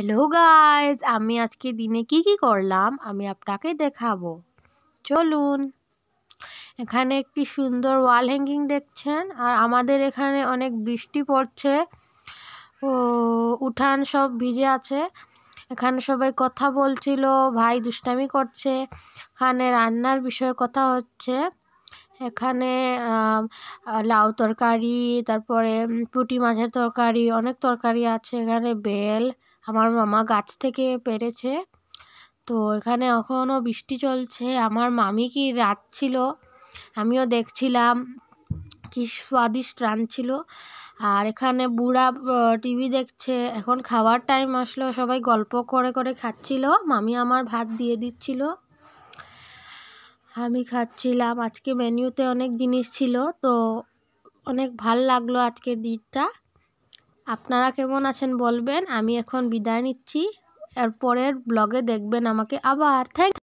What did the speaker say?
hello guys আমি আজকে দিনে কি কি করলাম আমি আপনাকে দেখাবো চলুন এখানে একটি সুন্দর ওয়াল হ্যাঙ্গিং দেখছেন আর আমাদের এখানে অনেক বৃষ্টি পড়ছে ও উঠান সব ভিজে আছে এখানে সবাই কথা বলছিল ভাই দুষ্টামি করছে এখানে রান্নার বিষয়ে কথা হচ্ছে এখানে লাউ তরকারি তারপরে পুটি মাছের তরকারি অনেক তরকারি আছে এখানে বেল আমার মামা গাছ থেকে পেরেছে তো এখানে এখনও বৃষ্টি চলছে আমার মামি কি ছিল আমিও দেখছিলাম কি স্বাদিষ্ট ছিল আর এখানে বুড়া টিভি দেখছে এখন খাওয়ার টাইম আসলো সবাই গল্প করে করে খাচ্ছিল মামি আমার ভাত দিয়ে দিচ্ছিল আমি খাচ্ছিলাম আজকে মেনিউতে অনেক জিনিস ছিল তো অনেক ভাল লাগলো আজকের দিনটা আপনারা কেমন আছেন বলবেন আমি এখন বিদায় নিচ্ছি এরপরের ব্লগে দেখবেন আমাকে আবার থ্যাংক